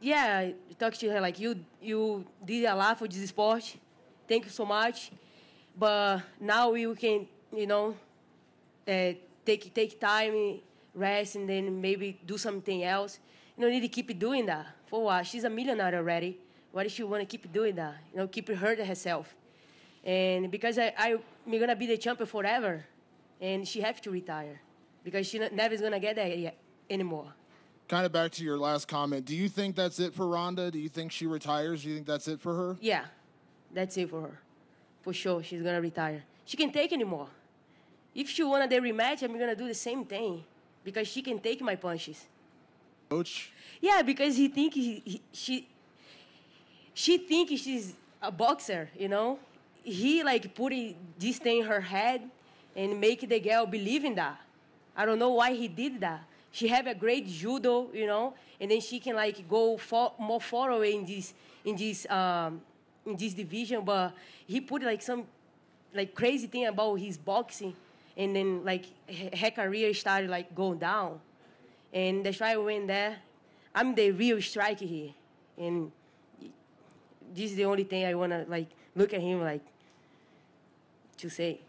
yeah, talk to her like you you did a lot for this sport. Thank you so much. But now we can you know uh, take take time, rest, and then maybe do something else. You know, need to keep doing that for what? while. She's a millionaire already. Why does she want to keep doing that? You know, keep hurting herself. And because I, I, am gonna be the champion forever, and she have to retire because she never is gonna get there anymore kind of back to your last comment, do you think that's it for Rhonda? Do you think she retires? Do you think that's it for her? Yeah, that's it for her. For sure, she's gonna retire. She can't take anymore. If she wanna the rematch, I'm gonna do the same thing because she can take my punches. Coach. Yeah, because he think he, he she she think she's a boxer, you know. He like put this thing in her head and make the girl believe in that. I don't know why he did that she have a great judo, you know, and then she can like go far more far away in this in this um, in this division. But he put like some like crazy thing about his boxing, and then like her career started like going down, and that's why I went there. I'm the real striker here, and this is the only thing I wanna like look at him like to say.